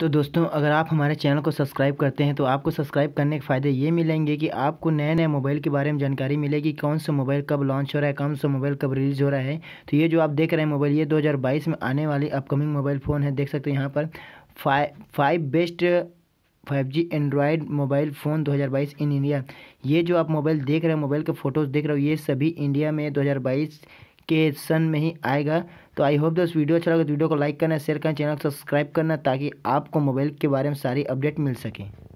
तो दोस्तों अगर आप हमारे चैनल को सब्सक्राइब करते हैं तो आपको सब्सक्राइब करने के फ़ायदे ये मिलेंगे कि आपको नए नए मोबाइल के बारे में जानकारी मिलेगी कौन सा मोबाइल कब लॉन्च हो रहा है कौन सा मोबाइल कब रिलीज़ हो रहा है तो ये जो आप देख रहे हैं मोबाइल ये 2022 में आने वाली अपकमिंग मोबाइल फ़ोन है देख सकते हैं यहाँ पर five five best five G android mobile phone 2022 in India ये जो आप मोबाइल देख रहे हो मोबाइल के फ़ोटोज़ देख रहे हो ये सभी इंडिया में 2022 के सन में ही आएगा तो आई होप दोस्त वीडियो अच्छा लगे तो वीडियो को लाइक करना शेयर करना चैनल को सब्सक्राइब करना ताकि आपको मोबाइल के बारे में सारी अपडेट मिल सके